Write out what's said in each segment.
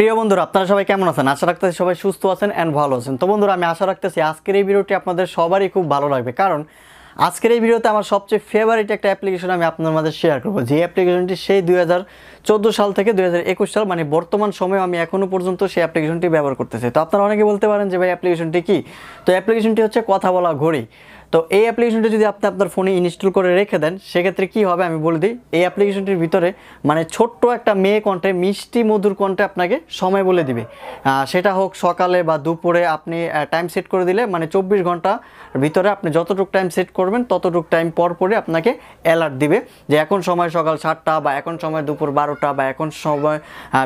প্রিয় বন্ধুরা আপনারা সবাই কেমন আছেন আশা রাখতেছি সবাই সুস্থ আছেন অ্যান্ড ভালো আছেন তো বন্ধুরা আমি আশা রাখতেছি আজকের এই ভিডিওটি আপনাদের সবারই খুব ভালো লাগবে কারণ আজকের এই ভিডিওতে আমার সবচেয়ে ফেভারিট একটা অ্যাপ্লিকেশন আমি আপনার মাঝে শেয়ার করবো যে অ্যাপ্লিকেশনটি সেই দুই সাল থেকে দু সাল মানে বর্তমান সময়ে আমি এখনও পর্যন্ত সেই অ্যাপ্লিকেশনটি ব্যবহার করতেছি তো আপনারা অনেকে বলতে পারেন যে ভাই অ্যাপ্লিকেশনটি কী তো অ্যাপ্লিকেশনটি হচ্ছে কথা বলা ঘড়ি তো এই অ্যাপ্লিকেশনটি যদি আপনি আপনার ফোনে ইনস্টল করে রেখে দেন সেক্ষেত্রে কি হবে আমি বলে দিই এই অ্যাপ্লিকেশনটির ভিতরে মানে ছোট্ট একটা মেয়ে কণ্ঠে মিষ্টি মধুর কণ্ঠে আপনাকে সময় বলে দিবে সেটা হোক সকালে বা দুপুরে আপনি টাইম সেট করে দিলে মানে চব্বিশ ঘন্টা ভিতরে আপনি যতটুকু টাইম সেট করবেন ততটুকু টাইম পর পরে আপনাকে অ্যালার্ট দিবে যে এখন সময় সকাল সাতটা বা এখন সময় দুপুর বারোটা বা এখন সময়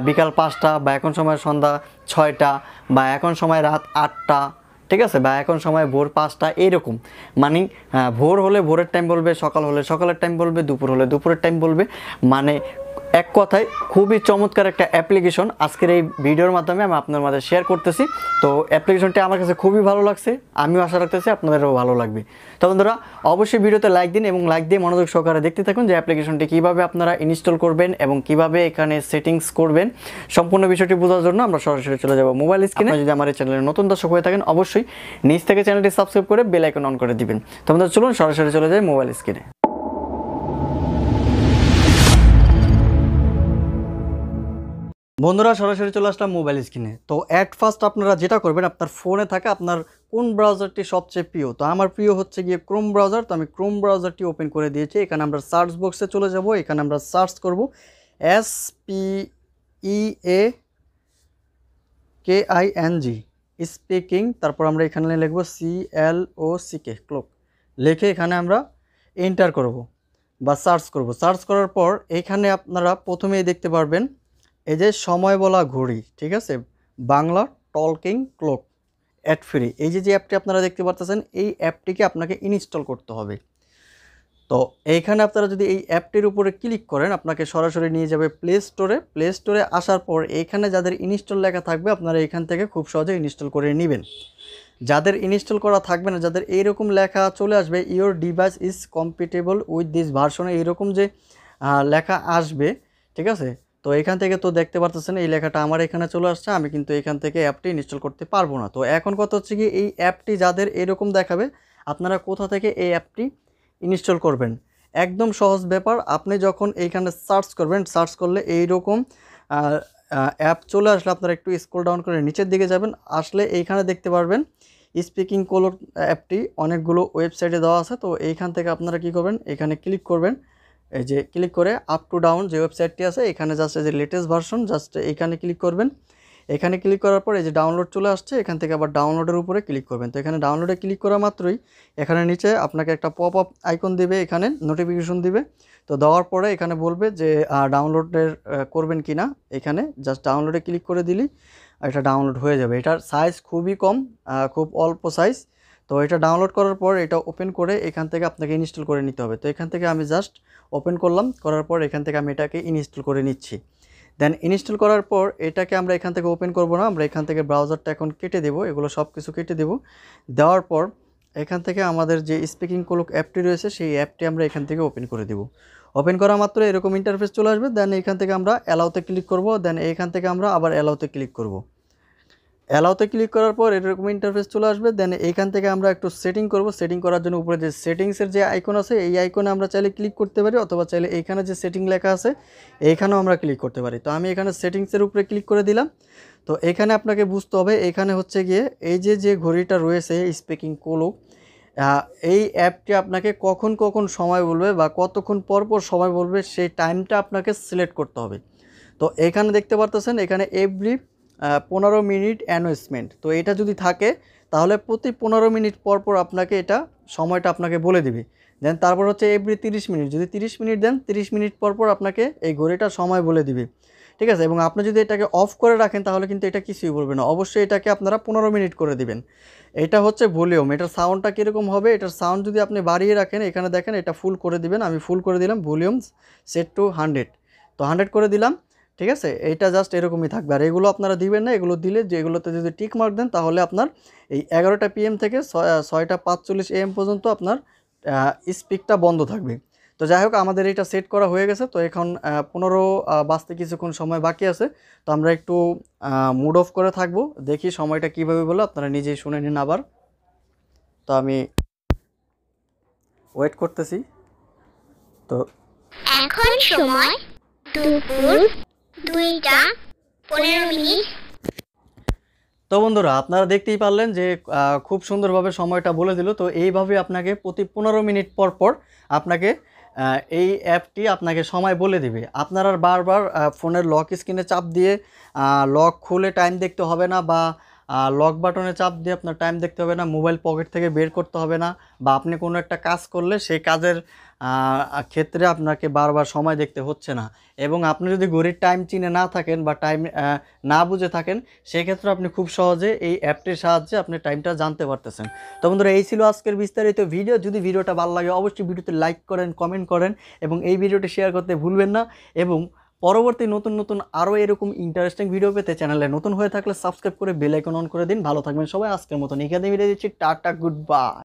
বিকাল পাঁচটা বা এখন সময় সন্ধ্যা ছয়টা বা এখন সময় রাত আটটা ঠিক আছে বা এখন সময় ভোর পাঁচটা এরকম মানে ভোর হলে ভোরের টাইম বলবে সকাল হলে সকালের টাইম বলবে দুপুর হলে দুপুরের টাইম বলবে মানে এক কথায় খুবই চমৎকার একটা অ্যাপ্লিকেশন আজকের এই ভিডিওর মাধ্যমে আমি আপনার মাঝে শেয়ার করতেছি তো অ্যাপ্লিকেশনটি আমার কাছে খুবই ভালো লাগছে আমিও আশা রাখতেছি আপনাদেরও ভালো লাগবে তো বন্ধুরা অবশ্যই ভিডিওতে লাইক দিন এবং লাইক দিয়ে মনোযোগ সহকারে দেখতে থাকুন যে অ্যাপ্লিকেশনটি কীভাবে আপনারা ইনস্টল করবেন এবং কিভাবে এখানে সেটিংস করবেন সম্পূর্ণ বিষয়টি বোঝার জন্য আমরা সরাসরি চলে যাবো মোবাইল স্ক্রিনে যদি আমার এই চ্যানেলে নতুন দর্শক হয়ে থাকেন অবশ্যই নিজ থেকে চ্যানেলটি সাবস্ক্রাইব করে বেল আইকন অন করে দিবেন তো বন্ধুরা চলুন সরাসরি চলে যাই মোবাইল স্ক্রিনে বন্ধুরা সরাসরি চলে আসলাম মোবাইল স্ক্রিনে তো অ্যাট ফার্স্ট আপনারা যেটা করবেন আপনার ফোনে থাকা আপনার কোন ব্রাউজারটি সবচেয়ে প্রিয় তো আমার প্রিয় হচ্ছে গিয়ে ক্রোম ব্রাউজার তো আমি ক্রোম ব্রাউজারটি ওপেন করে দিয়েছি এখানে আমরা সার্চ বক্সে চলে যাব এখানে আমরা সার্চ করব S P E A K I N G speaking তারপর আমরা এখানে লিখব C L O C K clock লিখে এখানে আমরা এন্টার করব বা সার্চ করব সার্চ করার পর এখানে আপনারা প্রথমেই দেখতে পারবেন এই যে সময় বলা ঘড়ি ঠিক আছে Bangla talking clock ad free এই যে যে অ্যাপটি আপনারা দেখতে পারতেছেন এই অ্যাপটিকে আপনাকে ইনস্টল করতে হবে তো এইখানে আপনারা যদি এই অ্যাপটির উপরে ক্লিক করেন আপনাকে সরাসরি নিয়ে যাবে প্লে স্টোরে প্লে স্টোরে আসার পর এইখানে যাদের ইনস্টল লেখা থাকবে আপনারা এখান থেকে খুব সহজে ইনস্টল করে নেবেন যাদের ইনস্টল করা থাকবে না যাদের এইরকম লেখা চলে আসবে your device is compatible with this ভার্সনে এইরকম যে লেখা আসবে ঠিক আছে তো এখান থেকে তো দেখতে পারতেছেন এই লেখাটা আমার এখানে চলে আসছে আমি কিন্তু এখান থেকে অ্যাপটি ইনস্টল করতে পারবো না তো এখন কথা হচ্ছে কি এই অ্যাপটি যাদের এরকম দেখাবে আপনারা কোথা থেকে এই অ্যাপটি ইনস্টল করবেন একদম সহজ ব্যাপার আপনি যখন এইখানে সার্চ করবেন সার্চ করলে এই রকম অ্যাপ চলে আসলে আপনারা একটু স্ক্রল ডাউন করে নিচের দিকে যাবেন আসলে এইখানে দেখতে পারবেন স্পিকিং কলর অ্যাপটি অনেকগুলো ওয়েবসাইটে দেওয়া আছে তো এইখান থেকে আপনারা কি করবেন এখানে ক্লিক করবেন এই যে ক্লিক করে আপ টু ডাউন যে ওয়েবসাইটটি আছে এখানে জাস্ট এই যে লেটেস্ট ভার্সন জাস্ট এখানে ক্লিক করবেন এখানে ক্লিক করার পর এই যে ডাউনলোড চলে আসছে এখান থেকে আবার ডাউনলোডের উপরে ক্লিক করবেন তো এখানে ডাউনলোডে ক্লিক করা মাত্রই এখানে নিচে আপনাকে একটা পপ আপ আইকন দেবে এখানে নোটিফিকেশন দিবে তো দেওয়ার পরে এখানে বলবে যে ডাউনলোডের করবেন কি না এখানে জাস্ট ডাউনলোডে ক্লিক করে দিলি এটা ডাউনলোড হয়ে যাবে এটার সাইজ খুবই কম খুব অল্প সাইজ তো এটা ডাউনলোড করার পর এটা ওপেন করে এখান থেকে আপনাকে ইনস্টল করে নিতে হবে তো এখান থেকে আমি জাস্ট ওপেন করলাম করার পর এখান থেকে আমি এটাকে ইনস্টল করে নিচ্ছি দেন ইনস্টল করার পর এটাকে আমরা এখান থেকে ওপেন করব না আমরা এখান থেকে ব্রাউজারটা এখন কেটে দেব এগুলো সব কিছু কেটে দেব দেওয়ার পর এখান থেকে আমাদের যে স্পিকিং কলক অ্যাপটি রয়েছে সেই অ্যাপটি আমরা এখান থেকে ওপেন করে দেব ওপেন করা মাত্র এরকম ইন্টারফেস চলে আসবে দেন এখান থেকে আমরা অ্যালাউতে ক্লিক করব দেন এখান থেকে আমরা আবার অ্যালাউতে ক্লিক করব অ্যালাউতে ক্লিক করার পর এরকম ইন্টারফেস চলে আসবে দেন এইখান থেকে আমরা একটু সেটিং করব সেটিং করার জন্য উপরে যে সেটিংসের যে আইকন আছে এই আইকনে আমরা চাইলে ক্লিক করতে পারি অথবা চাইলে এইখানে যে সেটিং লেখা আছে এইখানেও আমরা ক্লিক করতে পারি তো আমি এখানে সেটিংসের উপরে ক্লিক করে দিলাম তো এখানে আপনাকে বুঝতে হবে এখানে হচ্ছে গিয়ে এই যে যে ঘড়িটা রয়েছে স্পিকিং কোলো এই অ্যাপটি আপনাকে কখন কখন সময় বলবে বা কতক্ষণ পর পর সময় বলবে সেই টাইমটা আপনাকে সিলেক্ট করতে হবে তো এখানে দেখতে পারতেছেন এখানে এভরি পনেরো মিনিট অ্যানোসমেন্ট তো এটা যদি থাকে তাহলে প্রতি পনেরো মিনিট পর পর আপনাকে এটা সময়টা আপনাকে বলে দিবে দেন তারপর হচ্ছে এভরি তিরিশ মিনিট যদি তিরিশ মিনিট দেন তিরিশ মিনিট পর পর আপনাকে এই ঘড়িটার সময় বলে দিবে ঠিক আছে এবং আপনি যদি এটাকে অফ করে রাখেন তাহলে কিন্তু এটা কিছুই বলবে না অবশ্যই এটাকে আপনারা পনেরো মিনিট করে দিবেন এটা হচ্ছে ভলিউম এটার সাউন্ডটা কীরকম হবে এটার সাউন্ড যদি আপনি বাড়িয়ে রাখেন এখানে দেখেন এটা ফুল করে দিবেন আমি ফুল করে দিলাম ভলিউম সেট টু হান্ড্রেড তো হান্ড্রেড করে দিলাম ঠিক আছে এইটা জাস্ট এরকমই থাকবে আর এগুলো আপনারা দিবেন না এগুলো দিলে যেগুলোতে যদি টিক মার্ক দেন তাহলে আপনার এই এগারোটা পিএম থেকে ছয়টা পাঁচচল্লিশ এম পর্যন্ত আপনার স্পিকটা বন্ধ থাকবে তো যাই হোক আমাদের এটা সেট করা হয়ে গেছে তো এখন পনেরো বাঁচতে কিছুক্ষণ সময় বাকি আছে তো আমরা একটু মুড অফ করে থাকবো দেখি সময়টা কিভাবে বলো আপনারা নিজেই শুনে নিন আবার তো আমি ওয়েট করতেছি তো এখন সময় তো বন্ধুরা আপনারা দেখতেই পারলেন যে খুব সুন্দরভাবে সময়টা বলে দিল তো এইভাবে আপনাকে প্রতি পনেরো মিনিট পর পর আপনাকে এই অ্যাপটি আপনাকে সময় বলে দিবে আপনারা বারবার ফোনের লক স্ক্রিনে চাপ দিয়ে লক খুলে টাইম দেখতে হবে না বা লক বাটনে চাপ দিয়ে আপনার টাইম দেখতে হবে না মোবাইল পকেট থেকে বের করতে হবে না বা আপনি কোনো একটা কাজ করলে সেই কাজের ক্ষেত্রে আপনাকে বারবার সময় দেখতে হচ্ছে না এবং আপনি যদি ঘড়ির টাইম চিনে না থাকেন বা টাইম না বুঝে থাকেন সেক্ষেত্রে আপনি খুব সহজে এই অ্যাপটির সাহায্যে আপনি টাইমটা জানতে পারতেছেন তো বন্ধুরা এই ছিল আজকের বিস্তারিত ভিডিও যদি ভিডিওটা ভালো লাগে অবশ্যই ভিডিওতে লাইক করেন কমেন্ট করেন এবং এই ভিডিওটি শেয়ার করতে ভুলবেন না এবং পরবর্তী নতুন নতুন আরও এরকম ইন্টারেস্টিং ভিডিও পেতে চ্যানেলে নতুন হয়ে থাকলে সাবস্ক্রাইব করে বেলাইকন অন করে দিন ভালো থাকবেন সবাই আজকের মতন এখানে মিলে দিচ্ছি টাটা গুড বাই